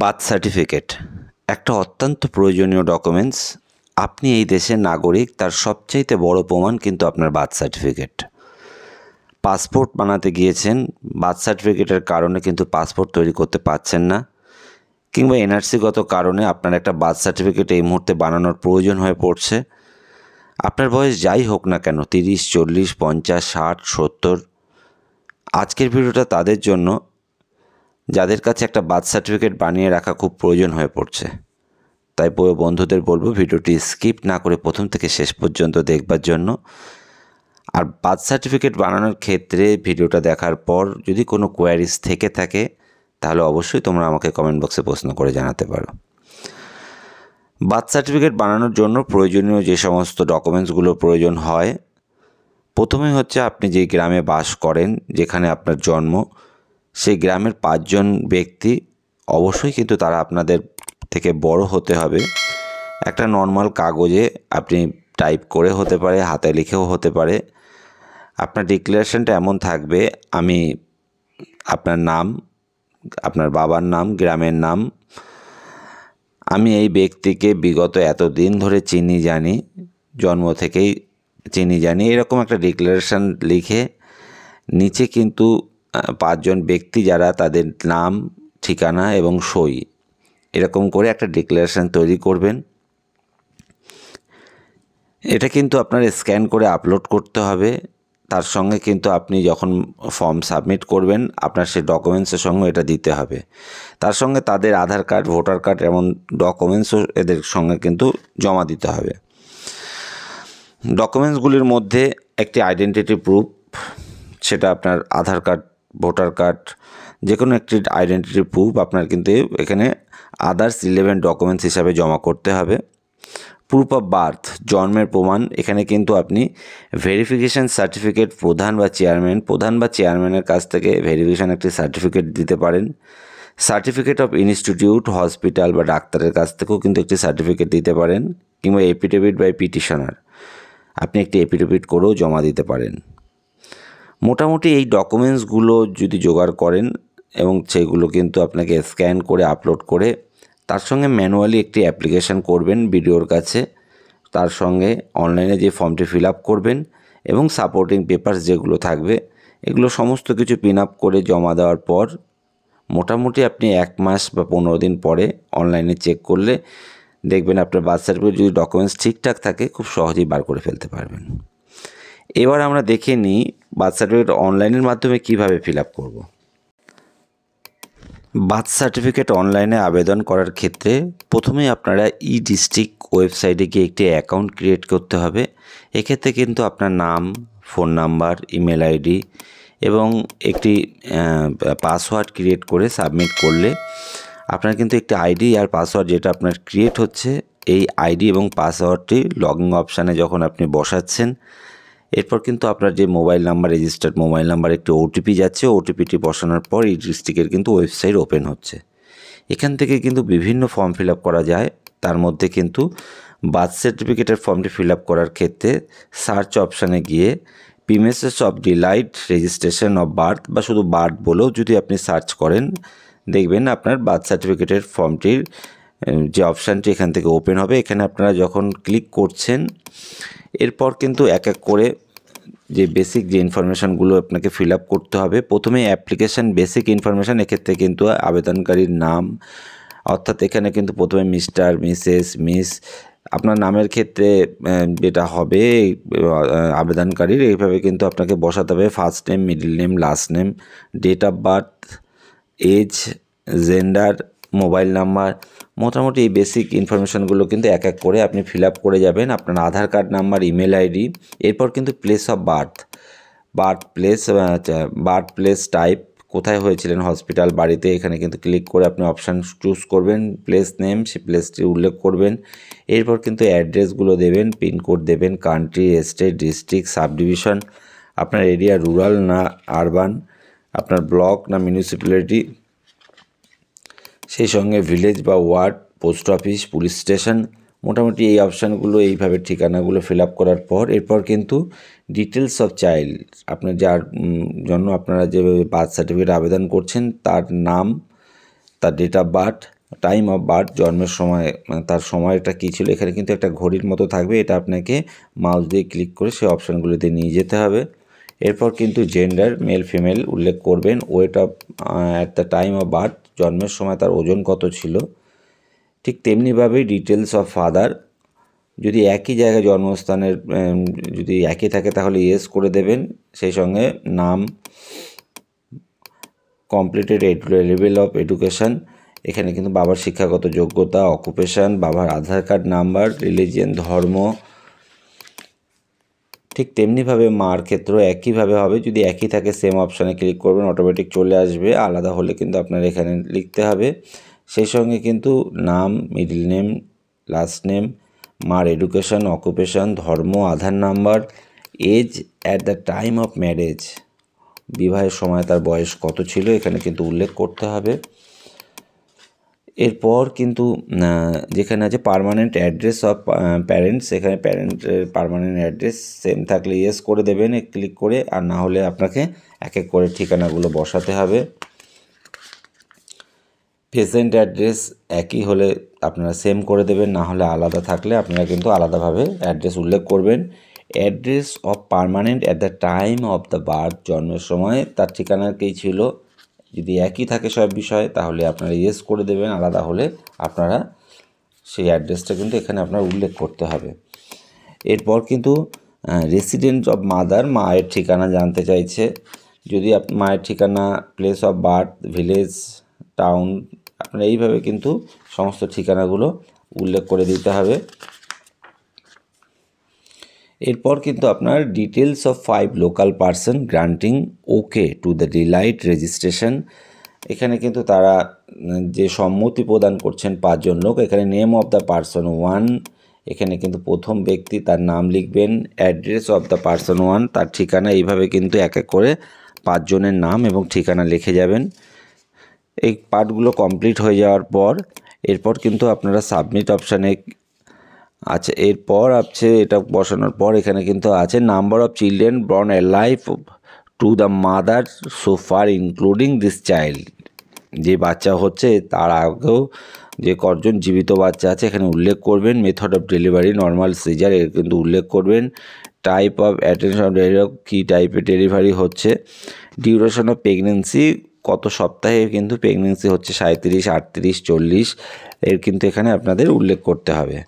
birth certificate একটা অত্যন্ত প্রয়োজনীয় ডকুমেন্টস আপনি এই দেশের নাগরিক তার সবচাইতে বড় প্রমাণ কিন্তু আপনার বার্থ সার্টিফিকেট পাসপোর্ট বানাতে গিয়েছেন বার্থ সার্টিফিকেটের কারণে কিন্তু পাসপোর্ট তৈরি করতে পারছেন না কিংবা এনআরসিগত কারণে আপনার একটা বার্থ সার্টিফিকেট এই মুহূর্তে বানানোর প্রয়োজন হয়ে পড়ছে আপনার বয়স যাই হোক না কেন তিরিশ চল্লিশ পঞ্চাশ ষাট সত্তর আজকের ভিডিওটা তাদের জন্য যাদের কাছে একটা বার্থ সার্টিফিকেট বানিয়ে রাখা খুব প্রয়োজন হয়ে পড়ছে তাই বন্ধুদের বলবো ভিডিওটি স্কিপ না করে প্রথম থেকে শেষ পর্যন্ত দেখবার জন্য আর বার্থ সার্টিফিকেট বানানোর ক্ষেত্রে ভিডিওটা দেখার পর যদি কোনো কোয়ারিজ থেকে থাকে তাহলে অবশ্যই তোমরা আমাকে কমেন্ট বক্সে প্রশ্ন করে জানাতে পারো বার্থ সার্টিফিকেট বানানোর জন্য প্রয়োজনীয় যে সমস্ত ডকুমেন্টসগুলো প্রয়োজন হয় প্রথমেই হচ্ছে আপনি যে গ্রামে বাস করেন যেখানে আপনার জন্ম সেই গ্রামের পাঁচজন ব্যক্তি অবশ্যই কিন্তু তারা আপনাদের থেকে বড় হতে হবে একটা নর্মাল কাগজে আপনি টাইপ করে হতে পারে হাতে লিখেও হতে পারে আপনার ডিক্লারেশানটা এমন থাকবে আমি আপনার নাম আপনার বাবার নাম গ্রামের নাম আমি এই ব্যক্তিকে বিগত এত দিন ধরে চিনি জানি জন্ম থেকেই চিনি জানি এরকম একটা ডিক্লারেশান লিখে নিচে কিন্তু পাঁচজন ব্যক্তি যারা তাদের নাম ঠিকানা এবং সই এরকম করে একটা ডিক্লারেশান তৈরি করবেন এটা কিন্তু আপনার স্ক্যান করে আপলোড করতে হবে তার সঙ্গে কিন্তু আপনি যখন ফর্ম সাবমিট করবেন আপনার সেই ডকুমেন্টসের সঙ্গে এটা দিতে হবে তার সঙ্গে তাদের আধার কার্ড ভোটার কার্ড এমন ডকুমেন্টসও এদের সঙ্গে কিন্তু জমা দিতে হবে ডকুমেন্টসগুলির মধ্যে একটি আইডেন্টিটি প্রুফ সেটা আপনার আধার কার্ড ভোটার কার্ড যে কোনো একটি আইডেন্টিটি প্রুফ আপনার কিন্তু এখানে আদার্স রিলেভেন্ট ডকুমেন্টস হিসাবে জমা করতে হবে প্রুফ অফ বার্থ জন্মের প্রমাণ এখানে কিন্তু আপনি ভেরিফিকেশান সার্টিফিকেট প্রধান বা চেয়ারম্যান প্রধান বা চেয়ারম্যানের কাছ থেকে ভেরিফিকেশান একটি সার্টিফিকেট দিতে পারেন সার্টিফিকেট অফ ইনস্টিটিউট হসপিটাল বা ডাক্তারের কাছ থেকেও কিন্তু একটি সার্টিফিকেট দিতে পারেন কিংবা এপিডেভিট বাই পিটিশনার আপনি একটি এপিডেভিট করেও জমা দিতে পারেন মোটামুটি এই ডকুমেন্টসগুলো যদি জোগাড় করেন এবং সেগুলো কিন্তু আপনাকে স্ক্যান করে আপলোড করে তার সঙ্গে ম্যানুয়ালি একটি অ্যাপ্লিকেশান করবেন বিডিওর কাছে তার সঙ্গে অনলাইনে যে ফর্মটি ফিল আপ করবেন এবং সাপোর্টিং পেপার্স যেগুলো থাকবে এগুলো সমস্ত কিছু পিন আপ করে জমা দেওয়ার পর মোটামুটি আপনি এক মাস বা পনেরো দিন পরে অনলাইনে চেক করলে দেখবেন আপনার বার্থ সার্টিফিকেট যদি ডকুমেন্টস ঠিকঠাক থাকে খুব সহজেই বার করে ফেলতে পারবেন এবার আমরা দেখে নিই বার্থ সার্টিফিকেট অনলাইনের মাধ্যমে কিভাবে ফিল আপ করবো বার্থ সার্টিফিকেট অনলাইনে আবেদন করার ক্ষেত্রে প্রথমে আপনারা ই ডিস্ট্রিক্ট ওয়েবসাইটে গিয়ে একটি অ্যাকাউন্ট ক্রিয়েট করতে হবে এক্ষেত্রে কিন্তু আপনার নাম ফোন নাম্বার ইমেল আইডি এবং একটি পাসওয়ার্ড ক্রিয়েট করে সাবমিট করলে আপনার কিন্তু একটি আইডি আর পাসওয়ার্ড যেটা আপনার ক্রিয়েট হচ্ছে এই আইডি এবং পাসওয়ার্ডটি লগ ইন অপশানে যখন আপনি বসাচ্ছেন এরপর কিন্তু আপনার যে mobile number registered mobile number একটি ওটিপি যাচ্ছে ওটিপিটি বসানোর পর এই ডিস্ট্রিক্টের কিন্তু ওয়েবসাইট ওপেন হচ্ছে এখান থেকে কিন্তু বিভিন্ন ফর্ম ফিল করা যায় তার মধ্যে কিন্তু বার্থ সার্টিফিকেটের ফর্মটি ফিল করার ক্ষেত্রে সার্চ অপশানে গিয়ে পিমেসেস of delayed registration of birth বা শুধু বার্থ বলেও যদি আপনি সার্চ করেন দেখবেন আপনার বার্থ সার্টিফিকেটের ফর্মটির যে অপশানটি এখান থেকে ওপেন হবে এখানে আপনারা যখন ক্লিক করছেন এরপর কিন্তু এক এক করে যে বেসিক যে ইনফরমেশানগুলো আপনাকে ফিল আপ করতে হবে প্রথমে অ্যাপ্লিকেশান বেসিক ইনফরমেশান এক্ষেত্রে কিন্তু আবেদনকারীর নাম অর্থাৎ এখানে কিন্তু প্রথমে মিস্টার মিসেস মিস আপনার নামের ক্ষেত্রে যেটা হবে আবেদনকারীর এইভাবে কিন্তু আপনাকে বসাতে হবে first name middle name last name date of birth age gender mobile number মোটামুটি এই বেসিক ইনফরমেশনগুলো কিন্তু এক এক করে আপনি ফিল করে যাবেন আপনার Aadhaar card number email ID এরপর কিন্তু place of birth birth place birth place type কোথায় হয়েছিলেন হসপিটাল বাড়িতে এখানে কিন্তু ক্লিক করে আপনি অপশান চুজ করবেন প্লেস নেম সে প্লেসটি উল্লেখ করবেন এরপর কিন্তু অ্যাড্রেসগুলো দেবেন পিনকোড দেবেন country state district sub division আপনার এরিয়া রুরাল না আরবান আপনার ব্লক না মিউনিসিপ্যালিটি সেই সঙ্গে ভিলেজ বা ward post office police station মোটামুটি এই অপশানগুলো এইভাবে ঠিকানাগুলো ফিল আপ করার পর এরপর কিন্তু ডিটেলস অফ চাইল্ড আপনার যার জন্য আপনারা যে বার্থ সার্টিফিকেট আবেদন করছেন তার নাম তার date of birth time of birth জন্মের সময় মানে তার সময়টা কী ছিল এখানে কিন্তু একটা ঘড়ির মতো থাকবে এটা আপনাকে মাউস দিয়ে ক্লিক করে সেই অপশানগুলোতে নিয়ে যেতে হবে এরপর কিন্তু জেন্ডার মেল ফিমেল উল্লেখ করবেন weight of at the time of birth জন্মের সময় তার ওজন কত ছিল ঠিক তেমনিভাবেই ডিটেলস অফ ফাদার যদি একই জায়গায় জন্মস্থানের যদি একই থাকে তাহলে ইয়েস করে দেবেন সেই সঙ্গে নাম কমপ্লিটেড লেভেল অফ এডুকেশান এখানে কিন্তু বাবার শিক্ষাগত যোগ্যতা অকুপেশান বাবার আধার কার্ড নাম্বার রিলিজিয়ান ধর্ম ঠিক তেমনিভাবে মার ক্ষেত্রেও একইভাবে হবে যদি একই থাকে সেম অপশানে ক্লিক করবেন অটোমেটিক চলে আসবে আলাদা হলে কিন্তু আপনার এখানে লিখতে হবে সেই সঙ্গে কিন্তু নাম মিডিল নেম লাস্ট নেম মার এডুকেশন অকুপেশন ধর্ম Aadhaar number age at the time of marriage বিবাহের সময় তার বয়স কত ছিল এখানে কিন্তু উল্লেখ করতে হবে এরপর কিন্তু যেখানে আছে পারমানেন্ট অ্যাড্রেস অফ প্যারেন্টস সেখানে প্যারেন্টের পারমানেন্ট অ্যাড্রেস সেম থাকলে ইয়েস করে দেবেন ক্লিক করে আর না হলে আপনাকে এক এক করে ঠিকানাগুলো বসাতে হবে পেশেন্ট অ্যাড্রেস একই হলে আপনারা সেম করে দেবেন না হলে আলাদা থাকলে আপনারা কিন্তু আলাদাভাবে অ্যাড্রেস উল্লেখ করবেন address of permanent at the time of the birth জন্মের সময় তার ঠিকানা কী ছিল যদি একই থাকে সব বিষয় তাহলে আপনারা ইয়েস করে দেবেন আলাদা হলে আপনারা সেই অ্যাড্রেসটা কিন্তু এখানে আপনার উল্লেখ করতে হবে এরপর কিন্তু রেসিডেন্ট অব মাদার মায়ের ঠিকানা জানতে চাইছে যদি আপ মায়ের ঠিকানা place of birth village town আপনার এইভাবে কিন্তু সমস্ত ঠিকানাগুলো উল্লেখ করে দিতে হবে এরপর কিন্তু আপনার details of five local person granting okay to the delayed registration এখানে কিন্তু তারা যে সম্মতি প্রদান করছেন পাঁচজন লোক এখানে name of the person one এখানে কিন্তু প্রথম ব্যক্তি তার নাম লিখবেন address of the person one তার ঠিকানা এইভাবে কিন্তু এক এক করে পাঁচজনের নাম এবং ঠিকানা লিখে যাবেন এই পার্টগুলো কমপ্লিট হয়ে যাওয়ার পর এরপর কিন্তু আপনারা সাবমিট অপশানে আচ্ছা এরপর আছে এটা বসানোর পর এখানে কিন্তু আছে number of children born alive to the mother so far including this child যে বাচ্চা হচ্ছে তার আগেও যে কজন জীবিত বাচ্চা আছে এখানে উল্লেখ করবেন মেথড অফ ডেলিভারি নর্মাল সিজার এর কিন্তু উল্লেখ করবেন টাইপ অফ অ্যাটেনশন কী টাইপের ডেলিভারি হচ্ছে ডিউরেশন অফ প্রেগনেন্সি কত সপ্তাহে কিন্তু প্রেগনেন্সি হচ্ছে সাঁত্রিশ আটত্রিশ চল্লিশ এর কিন্তু এখানে আপনাদের উল্লেখ করতে হবে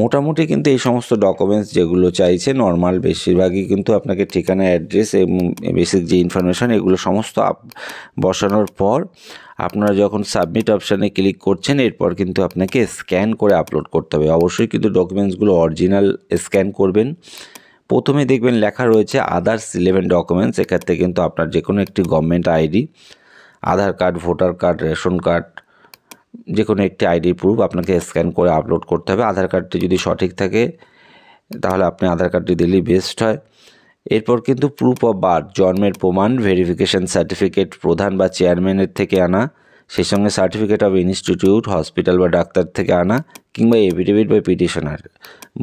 মোটামুটি কিন্তু এই সমস্ত ডকুমেন্টস যেগুলো চাইছে নর্মাল বেশিরভাগই কিন্তু আপনাকে ঠিকানা অ্যাড্রেস এবং বেসিক যে ইনফরমেশান এগুলো সমস্ত আপ বসানোর পর আপনারা যখন সাবমিট অপশানে ক্লিক করছেন এরপর কিন্তু আপনাকে স্ক্যান করে আপলোড করতে হবে অবশ্যই কিন্তু ডকুমেন্টসগুলো অরিজিনাল স্ক্যান করবেন প্রথমে দেখবেন লেখা রয়েছে আদার্স ইলেভেন ডকুমেন্টস এক্ষেত্রে কিন্তু আপনার যে কোনো একটি government ID Aadhaar card voter card ration card যে কোনো একটি আইডি প্রুফ আপনাকে স্ক্যান করে আপলোড করতে হবে আধার কার্ডটি যদি সঠিক থাকে তাহলে আপনি আধার কার্ডটি দিলেই বেস্ট হয় এরপর কিন্তু প্রুফ অফ বার্থ জন্মের প্রমাণ ভেরিফিকেশন সার্টিফিকেট প্রধান বা চেয়ারম্যানের থেকে আনা সেই সঙ্গে সার্টিফিকেট অফ ইনস্টিটিউট হসপিটাল বা ডাক্তার থেকে আনা কিংবা এফিডেভিট বা পিটিশনার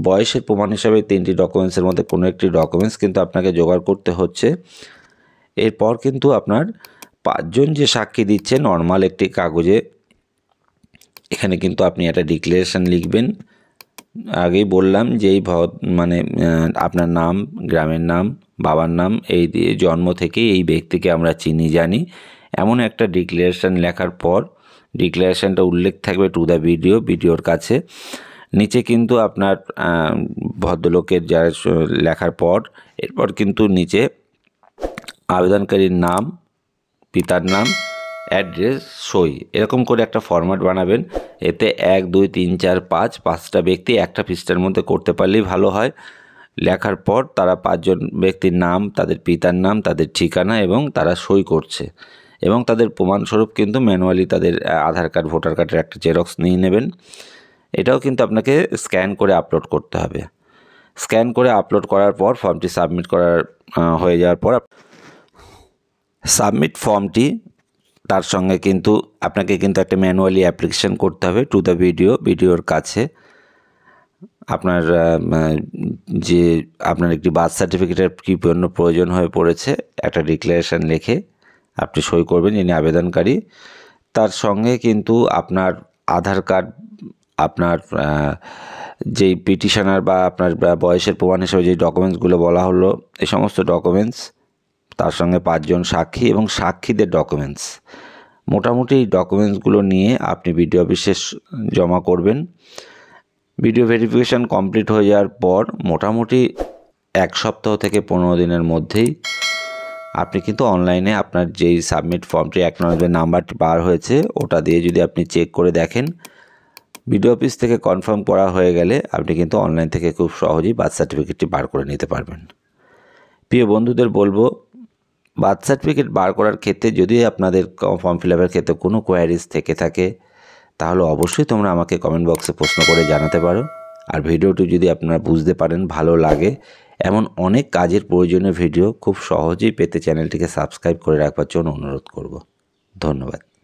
বয়সের প্রমাণ হিসাবে তিনটি ডকুমেন্টসের মধ্যে কোনো একটি ডকুমেন্টস কিন্তু আপনাকে জোগাড় করতে হচ্ছে এরপর কিন্তু আপনার পাঁচজন যে সাক্ষী দিচ্ছে নর্মাল একটি কাগজে এখানে কিন্তু আপনি একটা ডিক্লারেশান লিখবেন আগেই বললাম যে এই মানে আপনার নাম গ্রামের নাম বাবার নাম এই দিয়ে জন্ম থেকে এই ব্যক্তিকে আমরা চিনি জানি এমন একটা ডিক্লারেশান লেখার পর ডিক্লারেশানটা উল্লেখ থাকবে টু দ্য ভিডিও ভিডিওর কাছে নিচে কিন্তু আপনার ভদ্রলোকের যারা লেখার পর এরপর কিন্তু নিচে আবেদনকারীর নাম পিতার নাম অ্যাড্রেস সই এরকম করে একটা ফরম্যাট বানাবেন এতে এক দুই তিন চার পাঁচ পাঁচটা ব্যক্তি একটা ফিস্টার মধ্যে করতে পারলেই ভালো হয় লেখার পর তারা পাঁচজন ব্যক্তির নাম তাদের পিতার নাম তাদের ঠিকানা এবং তারা সই করছে এবং তাদের প্রমাণস্বরূপ কিন্তু ম্যানুয়ালি তাদের আধার কার্ড ভোটার কার্ডের একটা জেরক্স নিয়ে নেবেন এটাও কিন্তু আপনাকে স্ক্যান করে আপলোড করতে হবে স্ক্যান করে আপলোড করার পর ফর্মটি সাবমিট করার হয়ে যাওয়ার পর সাবমিট ফর্মটি তার সঙ্গে কিন্তু আপনাকে কিন্তু একটা ম্যানুয়ালি অ্যাপ্লিকেশান করতে হবে টু দ্য ভিডিও ভিডিওর কাছে আপনার যে আপনার একটি বার্থ সার্টিফিকেটের কী পণ্য প্রয়োজন হয়ে পড়েছে একটা ডিক্লারেশান লিখে আপনি সই করবেন যিনি আবেদনকারী তার সঙ্গে কিন্তু আপনার আধার কার্ড আপনার যেই পিটিশনার বা আপনার বয়সের প্রমাণ হিসেবে যে ডকুমেন্টসগুলো বলা হলো এই সমস্ত ডকুমেন্টস তার সঙ্গে পাঁচজন সাক্ষী এবং সাক্ষীদের ডকুমেন্টস মোটামুটি এই ডকুমেন্টসগুলো নিয়ে আপনি ভিডিও অফিসে জমা করবেন ভিডিও ভেরিফিকেশান কমপ্লিট হয়ে যাওয়ার পর মোটামুটি এক সপ্তাহ থেকে পনেরো দিনের মধ্যেই আপনি কিন্তু অনলাইনে আপনার যেই সাবমিট ফর্মটি এক নম্বরের নাম্বারটি বার হয়েছে ওটা দিয়ে যদি আপনি চেক করে দেখেন ভিডিও অফিস থেকে কনফার্ম করা হয়ে গেলে আপনি কিন্তু অনলাইন থেকে খুব সহজেই বার্থ সার্টিফিকেটটি বার করে নিতে পারবেন প্রিয় বন্ধুদের বলবো বার্থ সার্টিফিকেট বার করার ক্ষেত্রে যদি আপনাদের ফর্ম ফিল আপের ক্ষেত্রে কোনো কোয়ারিজ থেকে থাকে তাহলে অবশ্যই তোমরা আমাকে কমেন্ট বক্সে প্রশ্ন করে জানাতে পারো আর ভিডিওটি যদি আপনারা বুঝতে পারেন ভালো লাগে এমন অনেক কাজের প্রয়োজনীয় ভিডিও খুব সহজেই পেতে চ্যানেলটিকে সাবস্ক্রাইব করে রাখবার জন্য অনুরোধ করব ধন্যবাদ